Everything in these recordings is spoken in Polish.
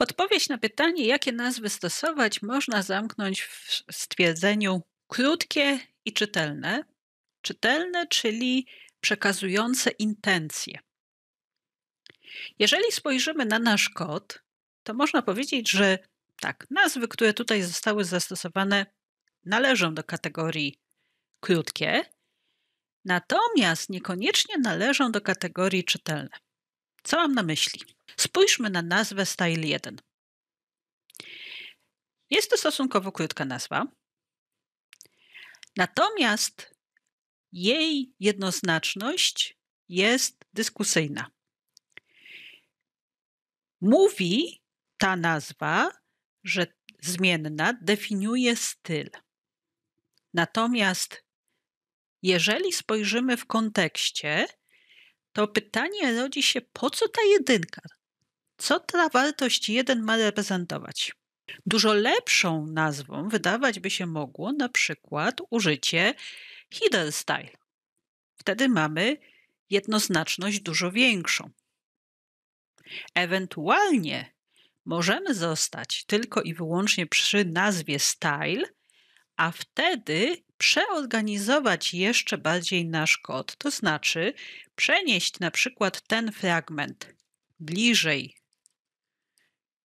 Odpowiedź na pytanie, jakie nazwy stosować, można zamknąć w stwierdzeniu krótkie i czytelne. Czytelne, czyli przekazujące intencje. Jeżeli spojrzymy na nasz kod, to można powiedzieć, że tak, nazwy, które tutaj zostały zastosowane, należą do kategorii krótkie, natomiast niekoniecznie należą do kategorii czytelne. Co mam na myśli? Spójrzmy na nazwę Style 1. Jest to stosunkowo krótka nazwa, natomiast jej jednoznaczność jest dyskusyjna. Mówi ta nazwa, że zmienna definiuje styl. Natomiast jeżeli spojrzymy w kontekście, to pytanie rodzi się, po co ta jedynka? Co ta wartość 1 ma reprezentować? Dużo lepszą nazwą wydawać by się mogło na przykład użycie hidden style. Wtedy mamy jednoznaczność dużo większą. Ewentualnie możemy zostać tylko i wyłącznie przy nazwie style, a wtedy przeorganizować jeszcze bardziej nasz kod, to znaczy przenieść na przykład ten fragment bliżej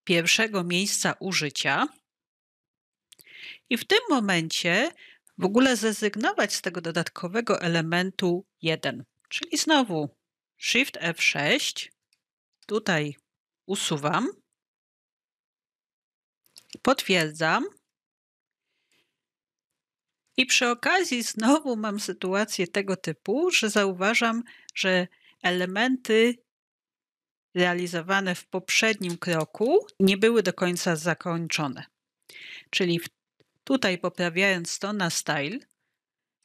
pierwszego miejsca użycia i w tym momencie w ogóle zrezygnować z tego dodatkowego elementu 1. Czyli znowu Shift F6, tutaj usuwam, potwierdzam i przy okazji znowu mam sytuację tego typu, że zauważam, że elementy realizowane w poprzednim kroku nie były do końca zakończone. Czyli tutaj poprawiając to na style,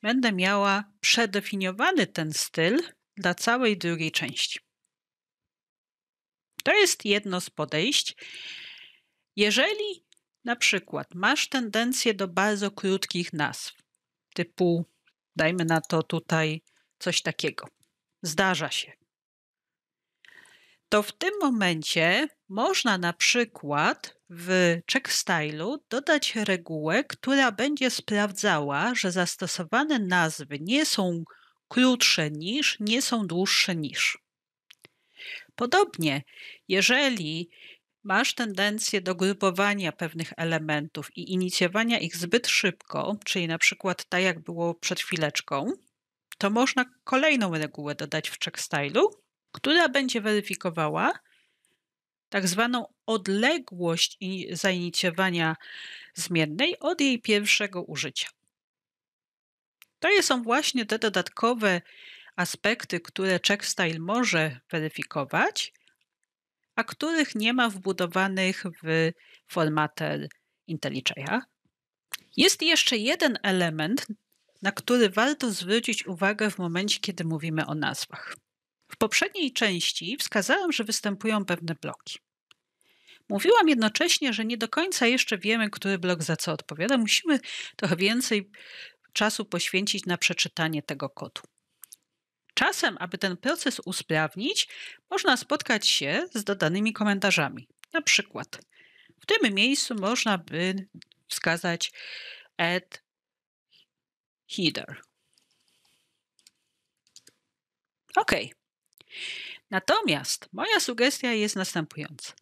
będę miała przedefiniowany ten styl dla całej drugiej części. To jest jedno z podejść. Jeżeli na przykład masz tendencję do bardzo krótkich nazw, typu dajmy na to tutaj coś takiego. Zdarza się. To w tym momencie można na przykład w check stylu dodać regułę, która będzie sprawdzała, że zastosowane nazwy nie są krótsze niż, nie są dłuższe niż. Podobnie, jeżeli masz tendencję do grupowania pewnych elementów i inicjowania ich zbyt szybko, czyli na przykład tak jak było przed chwileczką, to można kolejną regułę dodać w check stylu, która będzie weryfikowała tak zwaną odległość zainicjowania zmiennej od jej pierwszego użycia. To są właśnie te dodatkowe aspekty, które check style może weryfikować, a których nie ma wbudowanych w formater IntelliJ'a. Jest jeszcze jeden element, na który warto zwrócić uwagę w momencie, kiedy mówimy o nazwach. W poprzedniej części wskazałam, że występują pewne bloki. Mówiłam jednocześnie, że nie do końca jeszcze wiemy, który blok za co odpowiada. Musimy trochę więcej czasu poświęcić na przeczytanie tego kodu. Czasem, aby ten proces usprawnić, można spotkać się z dodanymi komentarzami. Na przykład, w tym miejscu można by wskazać add header. OK. Natomiast moja sugestia jest następująca.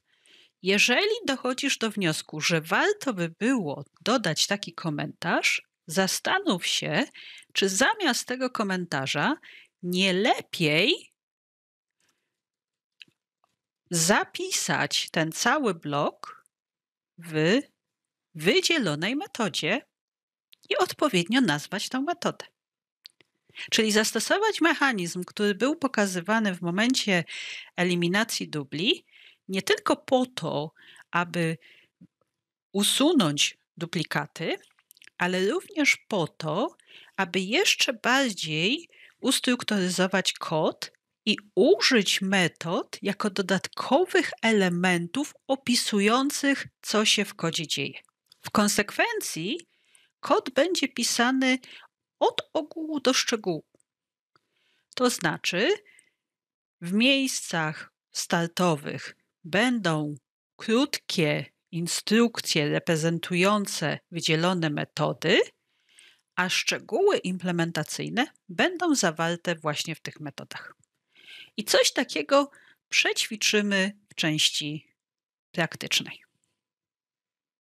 Jeżeli dochodzisz do wniosku, że warto by było dodać taki komentarz, zastanów się, czy zamiast tego komentarza nie lepiej zapisać ten cały blok w wydzielonej metodzie i odpowiednio nazwać tą metodę. Czyli zastosować mechanizm, który był pokazywany w momencie eliminacji dubli, nie tylko po to, aby usunąć duplikaty, ale również po to, aby jeszcze bardziej ustrukturyzować kod i użyć metod jako dodatkowych elementów opisujących, co się w kodzie dzieje. W konsekwencji kod będzie pisany od ogółu do szczegółu. To znaczy, w miejscach startowych będą krótkie instrukcje reprezentujące wydzielone metody, a szczegóły implementacyjne będą zawarte właśnie w tych metodach. I coś takiego przećwiczymy w części praktycznej.